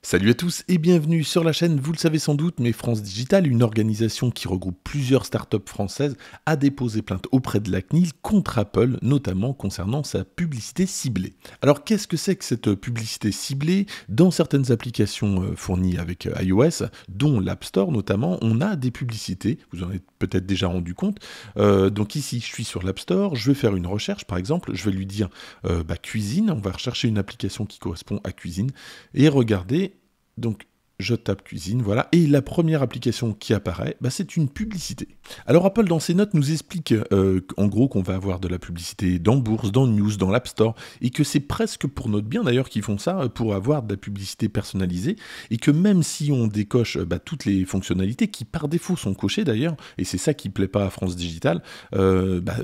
Salut à tous et bienvenue sur la chaîne, vous le savez sans doute, mais France Digital, une organisation qui regroupe plusieurs startups françaises, a déposé plainte auprès de la CNIL contre Apple, notamment concernant sa publicité ciblée. Alors qu'est-ce que c'est que cette publicité ciblée Dans certaines applications euh, fournies avec euh, iOS, dont l'App Store notamment, on a des publicités, vous en êtes peut-être déjà rendu compte. Euh, donc ici, je suis sur l'App Store, je vais faire une recherche par exemple, je vais lui dire bah, cuisine, on va rechercher une application qui correspond à cuisine, et regarde Regardez, donc je tape cuisine, voilà, et la première application qui apparaît, bah, c'est une publicité. Alors Apple dans ses notes nous explique euh, en gros qu'on va avoir de la publicité dans Bourse, dans News, dans l'App Store, et que c'est presque pour notre bien d'ailleurs qu'ils font ça, euh, pour avoir de la publicité personnalisée, et que même si on décoche euh, bah, toutes les fonctionnalités qui par défaut sont cochées d'ailleurs, et c'est ça qui plaît pas à France Digital, bah,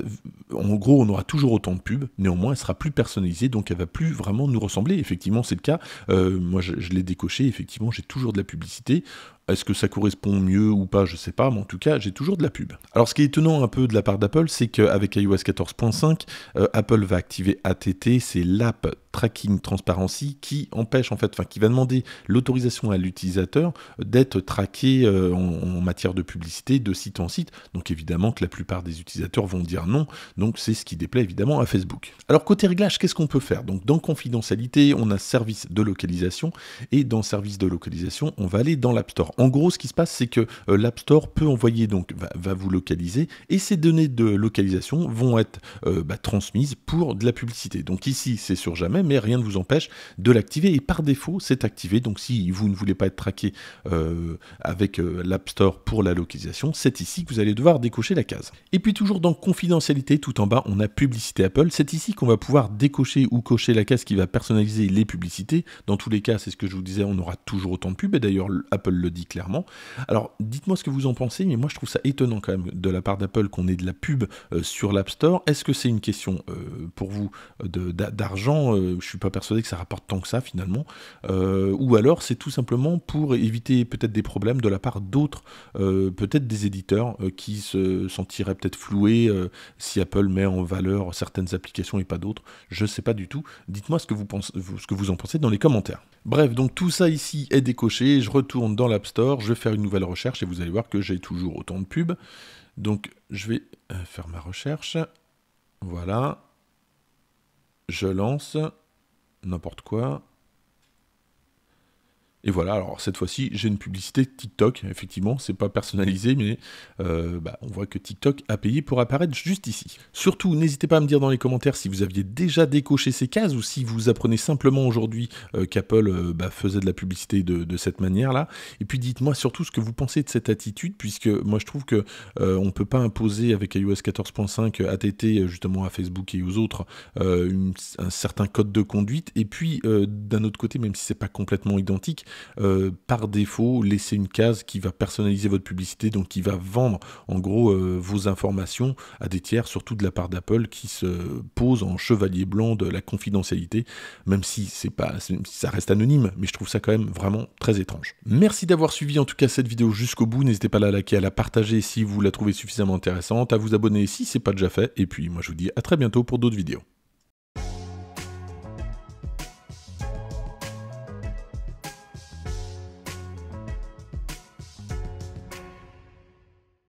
en gros on aura toujours autant de pubs, néanmoins elle sera plus personnalisée, donc elle va plus vraiment nous ressembler, effectivement c'est le cas, moi je, je l'ai décoché, effectivement j'ai toujours de la publicité, est-ce que ça correspond mieux ou pas, je sais pas, mais en tout cas, j'ai toujours de la pub. Alors ce qui est étonnant un peu de la part d'Apple, c'est qu'avec iOS 14.5, euh, Apple va activer ATT, c'est l'app tracking transparency qui empêche en fait, enfin qui va demander l'autorisation à l'utilisateur d'être traqué euh, en, matière de publicité de site en site. Donc évidemment que la plupart des utilisateurs vont dire non. Donc c'est ce qui déplaît évidemment à Facebook. Alors côté réglage, qu'est-ce qu'on peut faire Donc dans confidentialité, on a service de localisation et dans service de localisation, on va aller dans l'App Store en gros, ce qui se passe, c'est que euh, l'App Store peut envoyer, donc va, vous localiser, et ces données de localisation vont être euh, bah, transmises pour de la publicité. Donc ici, c'est sur jamais, mais rien ne vous empêche de l'activer. Et par défaut, c'est activé. Donc si vous ne voulez pas être traqué euh, avec l'App Store pour la localisation, c'est ici que vous allez devoir décocher la case. Et puis toujours dans confidentialité, tout en bas, on a publicité Apple. C'est ici qu'on va pouvoir décocher ou cocher la case qui va personnaliser les publicités. Dans tous les cas, c'est ce que je vous disais, on aura toujours autant de pubs. Et d'ailleurs, Apple le dit clairement. Alors, dites-moi ce que vous en pensez, mais moi je trouve ça étonnant quand même de la part d'Apple qu'on ait de la pub euh, sur l'App Store. Est-ce que c'est une question euh, pour vous d'argent euh, Je ne suis pas persuadé que ça rapporte tant que ça finalement. ou alors c'est tout simplement pour éviter peut-être des problèmes de la part d'autres, peut-être des éditeurs qui se sentiraient peut-être floués si Apple met en valeur certaines applications et pas d'autres. Je ne sais pas du tout. Dites-moi ce que vous ce que vous en pensez dans les commentaires. Bref, donc tout ça ici est décoché, je retourne dans l'App Store, je vais faire une nouvelle recherche et vous allez voir que j'ai toujours autant de pubs. Donc je vais euh, faire ma recherche. Voilà. Je lance n'importe quoi. Et voilà, alors cette fois-ci, j'ai une publicité TikTok, effectivement, c'est pas personnalisé, mais euh, bah, on voit que TikTok a payé pour apparaître juste ici. Surtout, n'hésitez pas à me dire dans les commentaires si vous aviez déjà décoché ces cases ou si vous apprenez simplement aujourd'hui euh, qu'Apple euh, bah, faisait de la publicité de, cette manière-là. Et puis dites-moi surtout ce que vous pensez de cette attitude, puisque moi je trouve que on ne peut pas imposer avec iOS 14.5 ATT justement à Facebook et aux autres un certain code de conduite. Et puis d'un autre côté, même si c'est pas complètement identique, euh, par défaut laisser une case qui va personnaliser votre publicité, donc qui va vendre en gros euh, vos informations à des tiers, surtout de la part d'Apple qui se pose en chevalier blanc de la confidentialité, même si c'est pas, ça reste anonyme, mais je trouve ça quand même vraiment très étrange. Merci d'avoir suivi en tout cas cette vidéo jusqu'au bout. N'hésitez pas à la liker, à la partager si vous la trouvez suffisamment intéressante, à vous abonner si c'est pas déjà fait, et puis moi je vous dis à très bientôt pour d'autres vidéos.